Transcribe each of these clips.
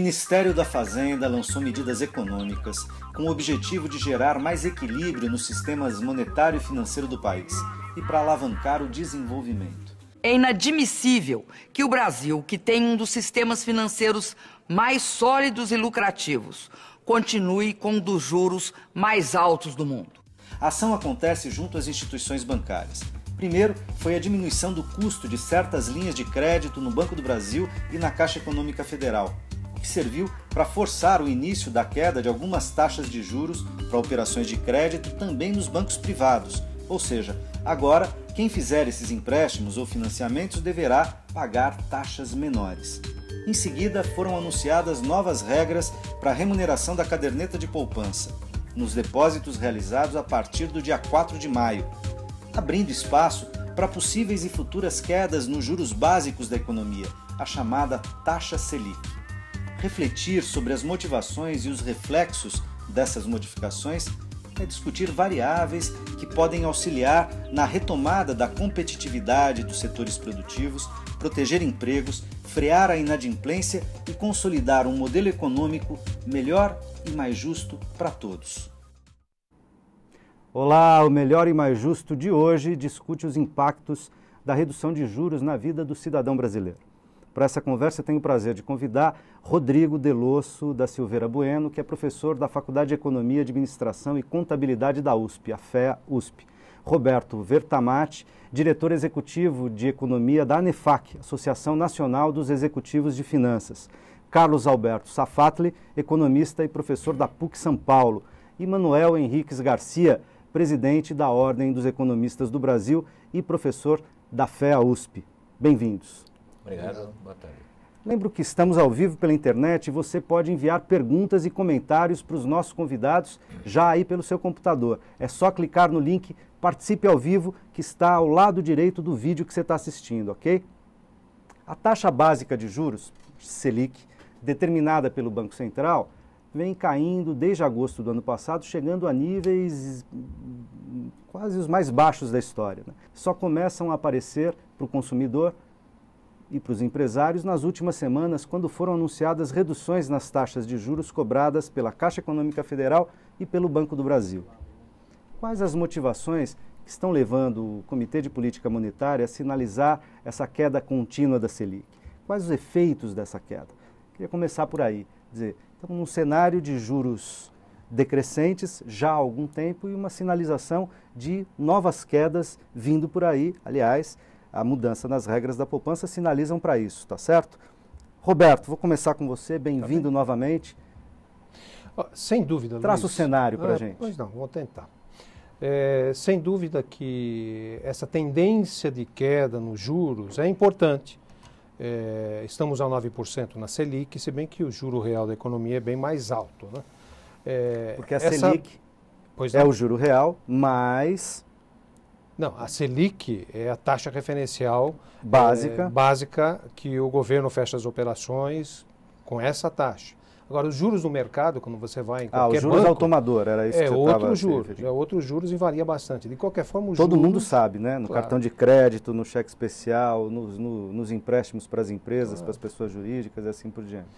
Ministério da Fazenda lançou medidas econômicas com o objetivo de gerar mais equilíbrio nos sistemas monetário e financeiro do país e para alavancar o desenvolvimento. É inadmissível que o Brasil, que tem um dos sistemas financeiros mais sólidos e lucrativos, continue com um dos juros mais altos do mundo. A ação acontece junto às instituições bancárias. Primeiro, foi a diminuição do custo de certas linhas de crédito no Banco do Brasil e na Caixa Econômica Federal, que serviu para forçar o início da queda de algumas taxas de juros para operações de crédito também nos bancos privados. Ou seja, agora quem fizer esses empréstimos ou financiamentos deverá pagar taxas menores. Em seguida, foram anunciadas novas regras para a remuneração da caderneta de poupança, nos depósitos realizados a partir do dia 4 de maio, abrindo espaço para possíveis e futuras quedas nos juros básicos da economia, a chamada taxa Selic refletir sobre as motivações e os reflexos dessas modificações é discutir variáveis que podem auxiliar na retomada da competitividade dos setores produtivos, proteger empregos, frear a inadimplência e consolidar um modelo econômico melhor e mais justo para todos. Olá, o Melhor e Mais Justo de hoje discute os impactos da redução de juros na vida do cidadão brasileiro. Para essa conversa, tenho o prazer de convidar Rodrigo Delosso da Silveira Bueno, que é professor da Faculdade de Economia, Administração e Contabilidade da USP, a FEA USP. Roberto Vertamati, diretor executivo de Economia da ANEFAC, Associação Nacional dos Executivos de Finanças. Carlos Alberto Safatli, economista e professor da PUC São Paulo. E Manuel Henriques Garcia, presidente da Ordem dos Economistas do Brasil e professor da FEA USP. Bem-vindos. Obrigado, boa tarde. Lembro que estamos ao vivo pela internet e você pode enviar perguntas e comentários para os nossos convidados já aí pelo seu computador. É só clicar no link Participe ao vivo que está ao lado direito do vídeo que você está assistindo, ok? A taxa básica de juros, Selic, determinada pelo Banco Central, vem caindo desde agosto do ano passado, chegando a níveis quase os mais baixos da história. Né? Só começam a aparecer para o consumidor e para os empresários nas últimas semanas, quando foram anunciadas reduções nas taxas de juros cobradas pela Caixa Econômica Federal e pelo Banco do Brasil. Quais as motivações que estão levando o Comitê de Política Monetária a sinalizar essa queda contínua da Selic? Quais os efeitos dessa queda? Queria começar por aí, dizer, estamos num cenário de juros decrescentes já há algum tempo e uma sinalização de novas quedas vindo por aí. Aliás, a mudança nas regras da poupança sinalizam para isso, tá certo? Roberto, vou começar com você, tá bem-vindo tá novamente. Sem dúvida, Traça Luiz. o cenário para a ah, gente. Pois não, vou tentar. É, sem dúvida que essa tendência de queda nos juros é importante. É, estamos a 9% na Selic, se bem que o juro real da economia é bem mais alto. Né? É, Porque a essa... Selic é o juro real mas não, a Selic é a taxa referencial é, básica, é, básica que o governo fecha as operações com essa taxa. Agora, os juros do mercado, quando você vai em qualquer Ah, os juros banco, automador, era isso é que você outro juros, É outros juros e varia bastante. De qualquer forma, os Todo juros, mundo sabe, né? No claro. cartão de crédito, no cheque especial, nos, no, nos empréstimos para as empresas, claro. para as pessoas jurídicas e assim por diante.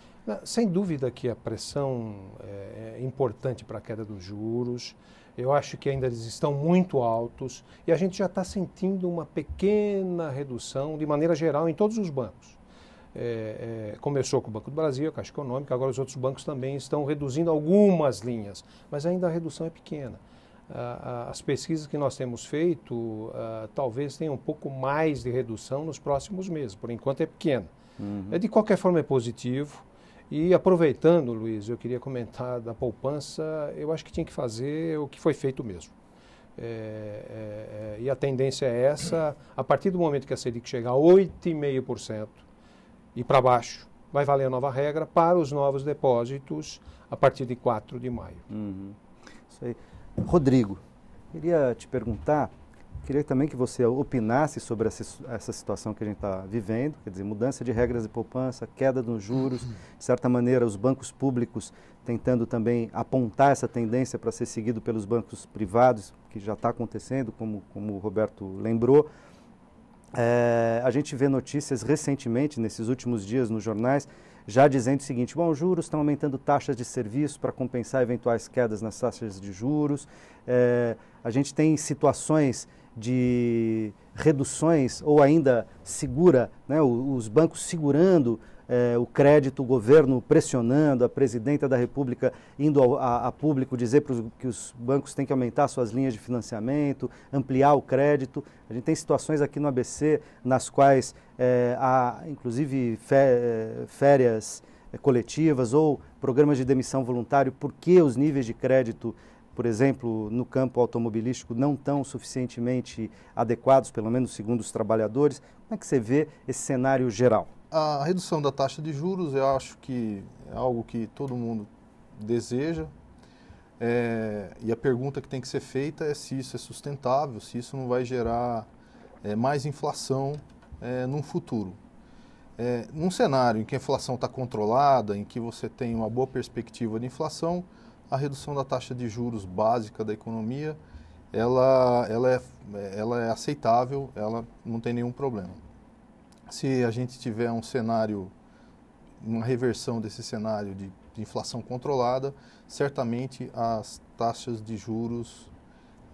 Sem dúvida que a pressão é, é importante para a queda dos juros. Eu acho que ainda eles estão muito altos e a gente já está sentindo uma pequena redução de maneira geral em todos os bancos. É, é, começou com o Banco do Brasil, a Caixa Econômica, agora os outros bancos também estão reduzindo algumas linhas, mas ainda a redução é pequena. Ah, as pesquisas que nós temos feito ah, talvez tenham um pouco mais de redução nos próximos meses, por enquanto é pequena. Uhum. É, de qualquer forma é positivo, e aproveitando, Luiz, eu queria comentar da poupança, eu acho que tinha que fazer o que foi feito mesmo. É, é, é e a tendência é essa, a partir do momento que a Selic chegar a 8,5% e para baixo, vai valer a nova regra para os novos depósitos a partir de 4 de maio. Uhum. Isso aí. Rodrigo, queria te perguntar Queria também que você opinasse sobre essa situação que a gente está vivendo, quer dizer, mudança de regras de poupança, queda nos juros, uhum. de certa maneira os bancos públicos tentando também apontar essa tendência para ser seguido pelos bancos privados, que já está acontecendo, como, como o Roberto lembrou. É, a gente vê notícias recentemente, nesses últimos dias nos jornais, já dizendo o seguinte: bom, os juros estão aumentando taxas de serviço para compensar eventuais quedas nas taxas de juros. É, a gente tem situações de reduções ou ainda segura, né, os bancos segurando eh, o crédito, o governo pressionando, a presidenta da República indo ao, a, a, público dizer pros, que os bancos têm que aumentar suas linhas de financiamento, ampliar o crédito. A gente tem situações aqui no ABC nas quais eh, há, inclusive, fé, eh, férias coletivas ou programas de demissão voluntário, porque os níveis de crédito por exemplo, no campo automobilístico não tão suficientemente adequados, pelo menos segundo os trabalhadores? Como é que você vê esse cenário geral? A redução da taxa de juros, eu acho que é algo que todo mundo deseja. É, e a pergunta que tem que ser feita é se isso é sustentável, se isso não vai gerar é, mais inflação é, futuro. É, num cenário em que a inflação está controlada, em que você tem uma boa perspectiva de inflação, a redução da taxa de juros básica da economia, ela, ela, é, ela é aceitável, ela não tem nenhum problema. Se a gente tiver um cenário, uma reversão desse cenário de, de inflação controlada, certamente as taxas de juros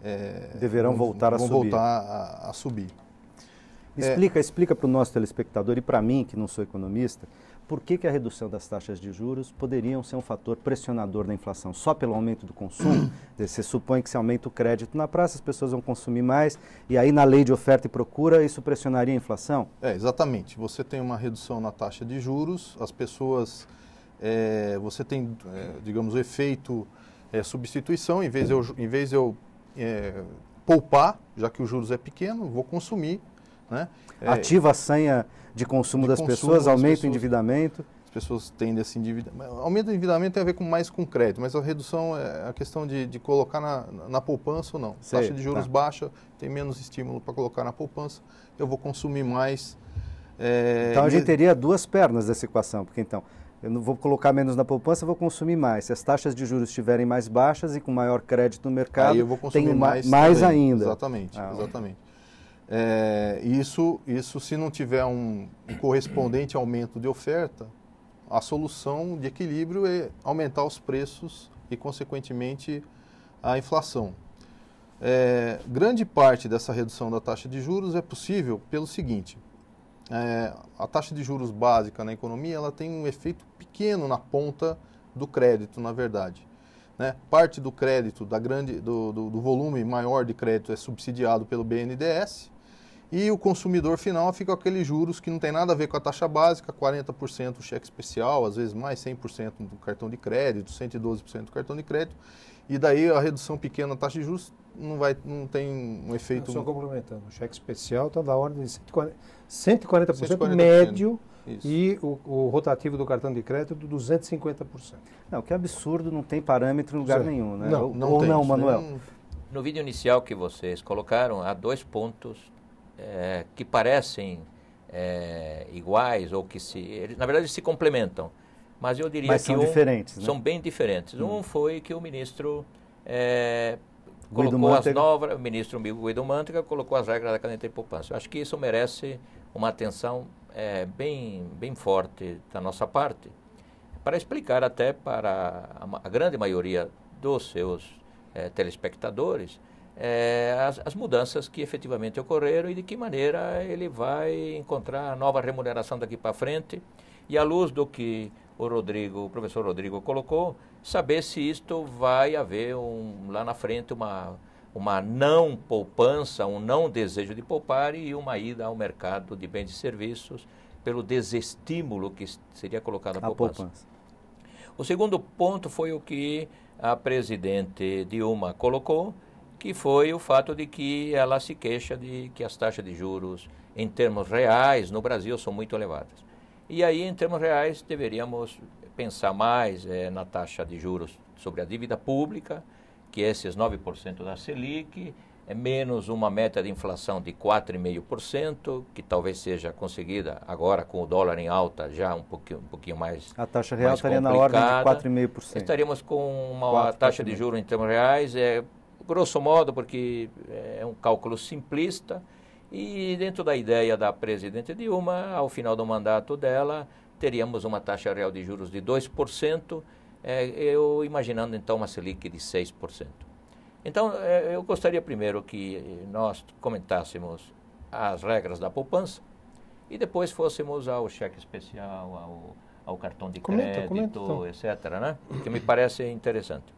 é, deverão vão, voltar, vão a, voltar subir. A, a subir. Explica, é, explica para o nosso telespectador e para mim que não sou economista por que, que a redução das taxas de juros poderiam ser um fator pressionador da inflação? Só pelo aumento do consumo? Você supõe que se aumenta o crédito na praça, as pessoas vão consumir mais, e aí na lei de oferta e procura, isso pressionaria a inflação? É, exatamente. Você tem uma redução na taxa de juros, as pessoas. É, você tem, é, digamos, o efeito é, substituição, em vez de eu, em vez eu é, poupar, já que o juros é pequeno, vou consumir né? É, Ativa a senha de consumo de das pessoas, aumenta pessoas, o endividamento. As pessoas tendem a se endividar. Aumento do endividamento tem a ver com mais com crédito, mas a redução é a questão de, de colocar na, na poupança ou não. Sei, Taxa de juros tá. baixa, tem menos estímulo para colocar na poupança, eu vou consumir mais. É, então a gente teria duas pernas dessa equação, porque então eu não vou colocar menos na poupança, vou consumir mais. Se as taxas de juros estiverem mais baixas e com maior crédito no mercado, Aí eu vou consumir tenho mais, mais, mais ainda. Exatamente, ah, exatamente. É, isso, isso, se não tiver um, um correspondente aumento de oferta, a solução de equilíbrio é aumentar os preços e, consequentemente, a inflação. É, grande parte dessa redução da taxa de juros é possível pelo seguinte: é, a taxa de juros básica na economia ela tem um efeito pequeno na ponta do crédito, na verdade. Né? Parte do crédito, da grande, do, do, do volume maior de crédito é subsidiado pelo BNDES, e o consumidor final fica com aqueles juros que não tem nada a ver com a taxa básica, 40% o cheque especial, às vezes mais 100% do cartão de crédito, 112% do cartão de crédito, e daí a redução pequena na taxa de juros não, vai, não tem um efeito... Ah, só complementando, o cheque especial está da ordem de 140%, 140%, médio... Isso. e o, o, rotativo do cartão de crédito do 250%. Não, que absurdo, não tem parâmetro em lugar é. nenhum, né? Não, ou, não, ou tem, não Manuel? No vídeo inicial que vocês colocaram, há dois pontos eh, que parecem eh, iguais ou que se, eles na verdade, se complementam, mas eu diria mas que são um, diferentes, né? são bem diferentes. Um hum. foi que o ministro eh, colocou as novas, o ministro Guido Mantega colocou as regras da caneta de poupança. Eu acho que isso merece uma atenção bem, bem forte da nossa parte para explicar até para a, a grande maioria dos seus telespectadores é, as, as, mudanças que efetivamente ocorreram e de que maneira ele vai encontrar nova remuneração daqui para frente e à luz do que o Rodrigo, o professor Rodrigo colocou, saber se isto vai haver um, lá na frente uma uma não poupança, um não desejo de poupar e uma ida ao mercado de bens e serviços pelo desestímulo que seria colocado à poupança. poupança. O segundo ponto foi o que a presidente Dilma colocou, que foi o fato de que ela se queixa de que as taxas de juros, em termos reais, no Brasil são muito elevadas. E aí, em termos reais, deveríamos pensar mais é, na taxa de juros sobre a dívida pública, que é esses 9% da Selic, é menos uma meta de inflação de 4,5%, que talvez seja conseguida agora com o dólar em alta, já um pouquinho, um pouquinho mais. A taxa real estaria na ordem de 4,5%. Estaríamos com uma 4, taxa 4 de juros em termos reais é grosso modo, porque é um cálculo simplista, e dentro da ideia da presidente Dilma, ao final do mandato dela, teríamos uma taxa real de juros de 2%, é, eu imaginando então uma Selic de 6%. Então, é, eu gostaria primeiro que nós comentássemos as regras da poupança e depois fôssemos ao cheque especial, ao, ao cartão de comenta, crédito, comenta, então. etc., né? que me parece interessante.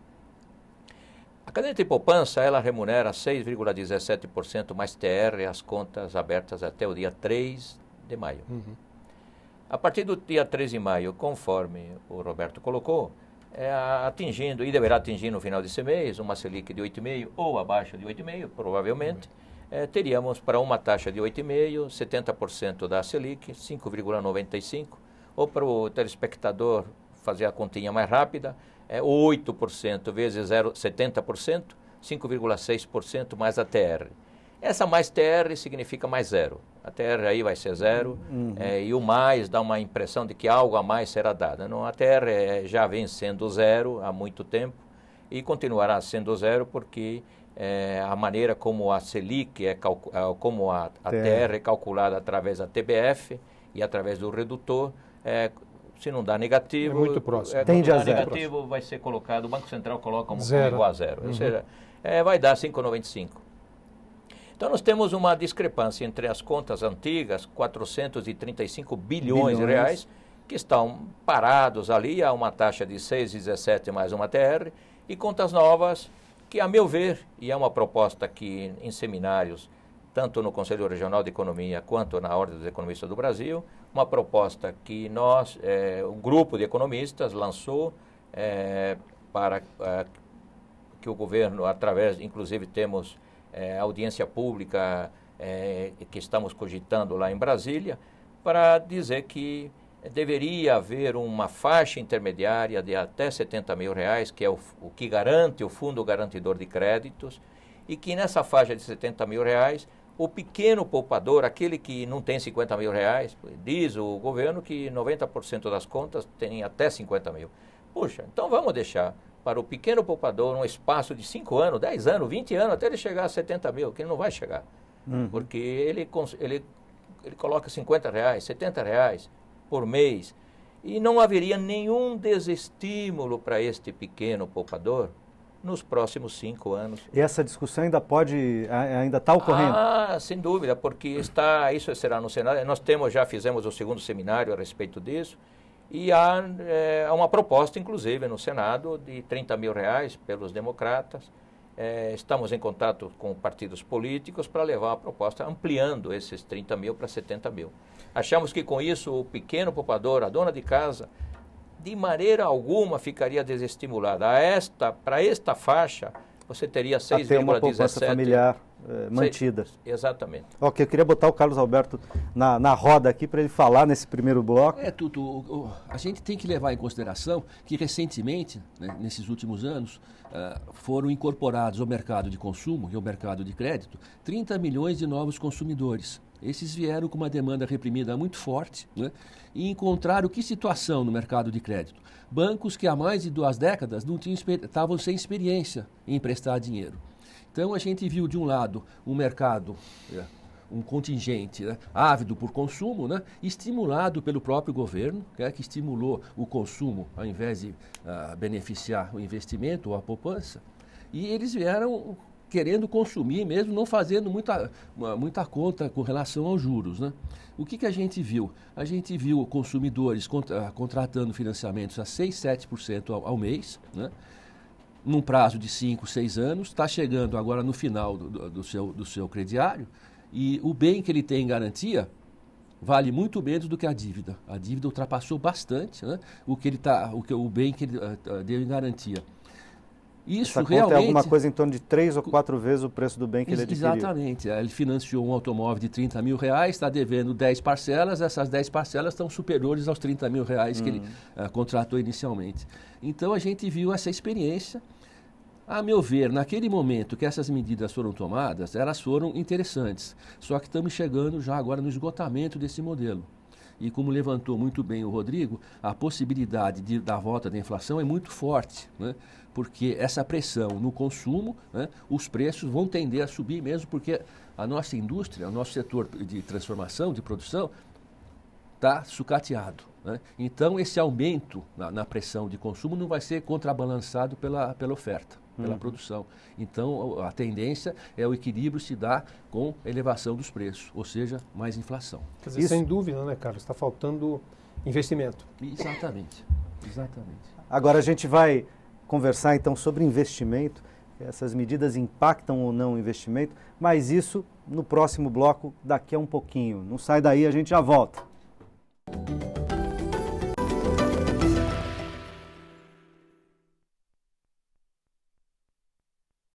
A caderneta de poupança, ela remunera 6,17% mais TR erre as contas abertas até o dia três de maio. Uhum. A partir do dia três de maio, conforme o Roberto colocou, é, atingindo, e deverá atingir no final desse mês, uma Selic de 8,5 ou abaixo de 8,5, provavelmente, é, teríamos para uma taxa de 8,5, 70% da Selic, 5,95, ou para o telespectador fazer a continha mais rápida, é 8% vezes 0, 70%, 5,6% mais a TR. Essa mais TR significa mais zero. A TR aí vai ser zero uhum. é, e o mais dá uma impressão de que algo a mais será dado. Não, a TR é, já vem sendo zero há muito tempo e continuará sendo zero porque é, a maneira como a Selic é, é como a, a TR. TR é calculada através da TBF e através do redutor é, se não dá negativo. É muito próximo. É, Tende a zero. negativo, vai ser colocado. O Banco Central coloca como zero. igual a zero. Uhum. Ou é, seja, é, vai dar 5,95. Então nós temos uma discrepância entre as contas antigas, 435 bilhões, bilhões. de reais, que estão parados ali a uma taxa de 6,17 mais uma TR, e contas novas, que a meu ver, e é uma proposta que em seminários tanto no Conselho Regional de Economia quanto na Ordem dos Economistas do Brasil, uma proposta que nós, é, um grupo de economistas lançou é, para é, que o governo, através, inclusive temos é, audiência pública é, que estamos cogitando lá em Brasília, para dizer que deveria haver uma faixa intermediária de até 70 mil reais, que é o, o que garante o Fundo Garantidor de Créditos, e que nessa faixa de 70 mil reais, o pequeno poupador, aquele que não tem 50 mil reais, diz o governo que 90% das contas tem até 50 mil. Puxa, então vamos deixar para o pequeno poupador um espaço de 5 anos, 10 anos, 20 anos, até ele chegar a 70 mil, que ele não vai chegar. Uhum. Porque ele, ele, ele coloca 50 reais, 70 reais por mês. E não haveria nenhum desestímulo para este pequeno poupador nos próximos cinco anos. E essa discussão ainda pode, ainda está ocorrendo? Ah, sem dúvida, porque está, isso será no Senado. Nós temos, já fizemos o segundo seminário a respeito disso, e há é, uma proposta, inclusive, no Senado, de 30 mil reais pelos democratas. É, estamos em contato com partidos políticos para levar a proposta ampliando esses 30 mil para 70 mil. Achamos que com isso o pequeno poupador, a dona de casa, de maneira alguma ficaria desestimulada. A esta, para esta faixa, você teria 6,17. Até uma poupança familiar eh, mantida. exatamente. Ok, eu queria botar o Carlos Alberto na, na roda aqui para ele falar nesse primeiro bloco. É, tudo a gente tem que levar em consideração que recentemente, né, nesses últimos anos, uh, foram incorporados ao mercado de consumo e ao mercado de crédito 30 milhões de novos consumidores. Esses vieram com uma demanda reprimida muito forte né? e encontraram que situação no mercado de crédito? Bancos que há mais de duas décadas não tinham, estavam sem experiência em emprestar dinheiro. Então a gente viu, de um lado, um mercado, é, um contingente né? ávido por consumo, né? estimulado pelo próprio governo, que é, estimulou o consumo ao invés de uh, beneficiar o investimento ou a poupança. E eles vieram querendo consumir mesmo, não fazendo muita, muita conta com relação aos juros. Né? O que, que a gente viu? A gente viu consumidores contra, contratando financiamentos a 6, 7% ao, ao mês, né? num prazo de 5, 6 anos, está chegando agora no final do, do, seu, do seu crediário, e o bem que ele tem em garantia vale muito menos do que a dívida. A dívida ultrapassou bastante né? o, que ele tá, o, que, o bem que ele uh, deu em garantia. Isso Essa conta realmente. é alguma coisa em torno de três ou quatro vezes o preço do bem que ele adquiriu. Exatamente. É, ele financiou um automóvel de 30 mil reais, está devendo 10 parcelas, essas 10 parcelas estão superiores aos 30 mil reais hum. que ele uh, contratou inicialmente. Então a gente viu essa experiência. A meu ver, naquele momento que essas medidas foram tomadas, elas foram interessantes. Só que estamos chegando já agora no esgotamento desse modelo. E como levantou muito bem o Rodrigo, a possibilidade de, da volta da inflação é muito forte, né? porque essa pressão no consumo, né? os preços vão tender a subir mesmo, porque a nossa indústria, o nosso setor de transformação, de produção, está sucateado. Né? Então, esse aumento na, na pressão de consumo não vai ser contrabalançado pela, pela oferta pela uhum. produção. Então, a tendência é o equilíbrio se dar com elevação dos preços, ou seja, mais inflação. Quer dizer, Isso, sem dúvida, né, Carlos? Está faltando investimento. Exatamente. Exatamente. Agora a gente vai conversar então sobre investimento. Essas medidas impactam ou não o investimento, mas isso no próximo bloco daqui a um pouquinho. Não sai daí, a gente já volta.